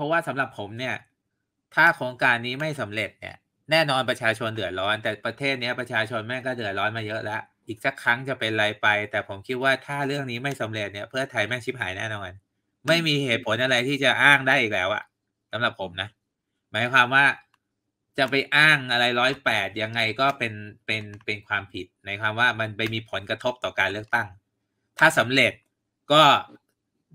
ราะว่าสำหรับผมเนี่ย ถ้าโครงการนี้ไม่สำเร็จเนี่ย แน่นอนประชาชนเดือดร้อนแต่ประเทศเนี้ยประชาชนแม่งก็เดือดร้อนมาเยอะแล้ว อีกสักครั้งจะเป็นไรไป แต่ผมคิดว่าถ้าเรื่องนี้ไม่สำเร็จเนี่ย เพื่อไทยแม่งชิบหายแน่นอนไม่มีเหตุผลอะไรที่จะอ้างได้อีกแล้วอะสำหรับผมนะ หมายความว่าจะไปอ้างอะไรร้อยแปดยังไงก็เป็นเป็นเป็นความผิดในความว่ามันไปมีผลกระทบต่อการเลือกตั้ง ถ้าสำเร็จก็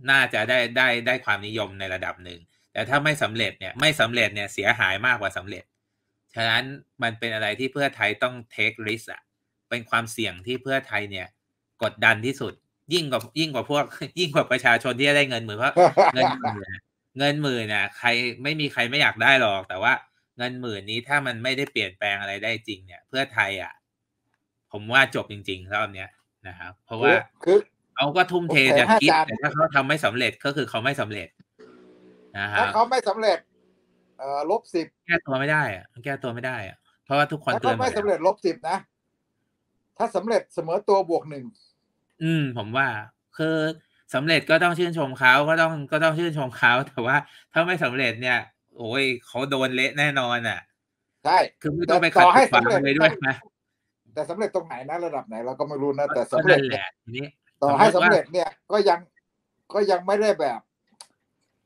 น่าจะได้ได้ได้ความนิยมในระดับหนึ่งแต่ถ้าไม่สำเร็จเนี่ยไม่สำเร็จเนี่ยเสียหายมากกว่าสำเร็จ ฉะนั้นมันเป็นอะไรที่เพื่อไทยต้องเทคริสอะเป็นความเสี่ยงที่เพื่อไทยเนี่ย กดดันที่สุด ยิ่งกว่ายิ่งกว่าพวก ยิ่งกว่าประชาชนที่ได้เงินหมื่นเพราะเงินหมื่นเงินหมื่นเนี่ยใครไม่มีใครไม่อยากได้หรอก แต่ว่าเงินหมื่นนี้ถ้ามันไม่ได้เปลี่ยนแปลงอะไรได้จริง เนี่ย เพื่อไทยอ่ะผมว่าจบจริงๆรอบเนี้ยนะครับเพราะว่าเขาก็ทุ่มเทจะคิดแต่ถ้าเขาทำไม่สำเร็จก็คือเขาไม่สำเร็จนะฮะถ้าเขาไม่สำเร็จ เอ่อลบสิบแก้ตัวไม่ได้อะแก้ตัวไม่ได้อะเพราะว่าทุกคนถ้าเตือถขาไม่สำเร็จลบสิบนะถ้าสำเร็จเสมอตัวบวกหนึ่งอืม ผมว่า คือสำเร็จก็ต้องชื่นชมเขาก็ต้องก็ต้องชื่นชมเขาแต่ว่า ถ้าไม่สำเร็จเนี่ยโอ้ยเขาโดนเละแน่นอนอ่ะใช่คือไม่ต้องไปขัดอให้ขวางสำเร็จเลยด้วยนะแต่สำเร็จตรงไหนนะระดับไหน เราก็ไม่รู้นะแต่สำเร็จแหละนี้ ต่อให้สำเร็จเนี่ย ก็ยังก็ยังไม่ได้แบบ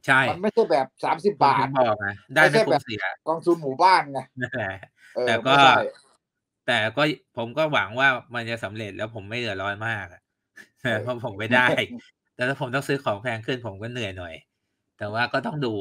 ใช่ มันไม่ใช่แบบสามสิบบาทบอกไงได้ไม่คุ้มเสียกองทุนหมู่บ้านไง แต่ก็ แต่ก็ผมก็หวังว่ามันจะสำเร็จแล้วผมไม่เดือดร้อนมากเพราะผมไม่ได้ แต่ถ้าผมต้องซื้อของแพงขึ้นผมก็เหนื่อยหน่อย แต่ว่าก็ต้องดู